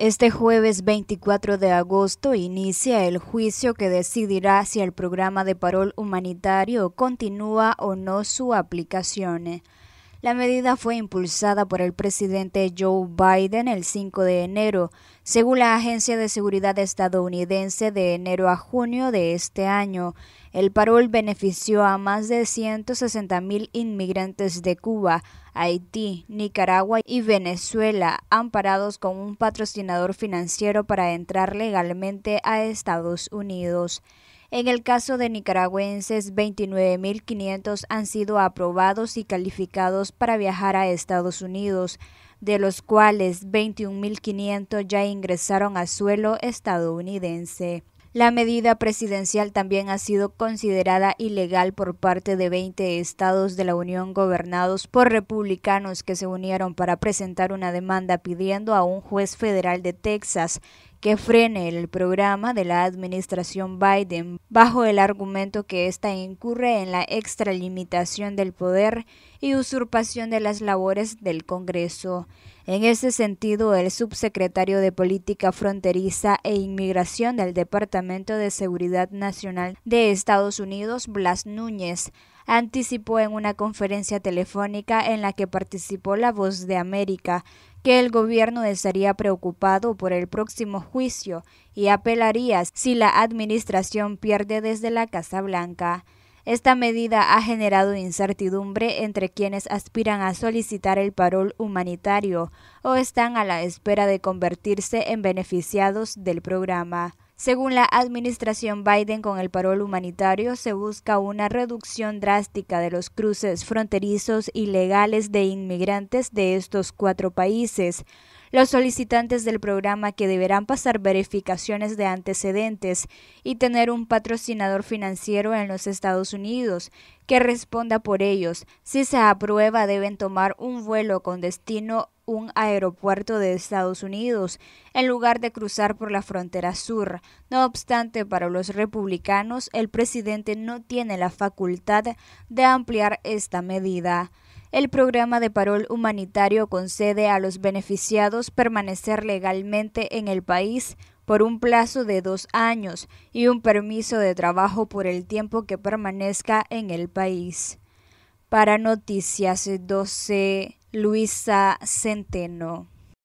Este jueves 24 de agosto inicia el juicio que decidirá si el programa de parol humanitario continúa o no su aplicación. La medida fue impulsada por el presidente Joe Biden el 5 de enero, según la Agencia de Seguridad estadounidense de enero a junio de este año. El parol benefició a más de 160.000 inmigrantes de Cuba, Haití, Nicaragua y Venezuela, amparados con un patrocinador financiero para entrar legalmente a Estados Unidos. En el caso de nicaragüenses, 29.500 han sido aprobados y calificados para viajar a Estados Unidos, de los cuales 21.500 ya ingresaron al suelo estadounidense. La medida presidencial también ha sido considerada ilegal por parte de 20 estados de la Unión gobernados por republicanos que se unieron para presentar una demanda pidiendo a un juez federal de Texas que frene el programa de la administración Biden bajo el argumento que ésta incurre en la extralimitación del poder y usurpación de las labores del Congreso. En ese sentido, el subsecretario de Política Fronteriza e Inmigración del Departamento de Seguridad Nacional de Estados Unidos, Blas Núñez, anticipó en una conferencia telefónica en la que participó la voz de América que el gobierno estaría preocupado por el próximo juicio y apelaría si la administración pierde desde la Casa Blanca. Esta medida ha generado incertidumbre entre quienes aspiran a solicitar el parol humanitario o están a la espera de convertirse en beneficiados del programa. Según la administración Biden, con el parol humanitario se busca una reducción drástica de los cruces fronterizos ilegales de inmigrantes de estos cuatro países. Los solicitantes del programa que deberán pasar verificaciones de antecedentes y tener un patrocinador financiero en los Estados Unidos que responda por ellos. Si se aprueba deben tomar un vuelo con destino un aeropuerto de Estados Unidos, en lugar de cruzar por la frontera sur. No obstante, para los republicanos, el presidente no tiene la facultad de ampliar esta medida. El programa de parol humanitario concede a los beneficiados permanecer legalmente en el país por un plazo de dos años y un permiso de trabajo por el tiempo que permanezca en el país. Para Noticias 12. Luisa Centeno.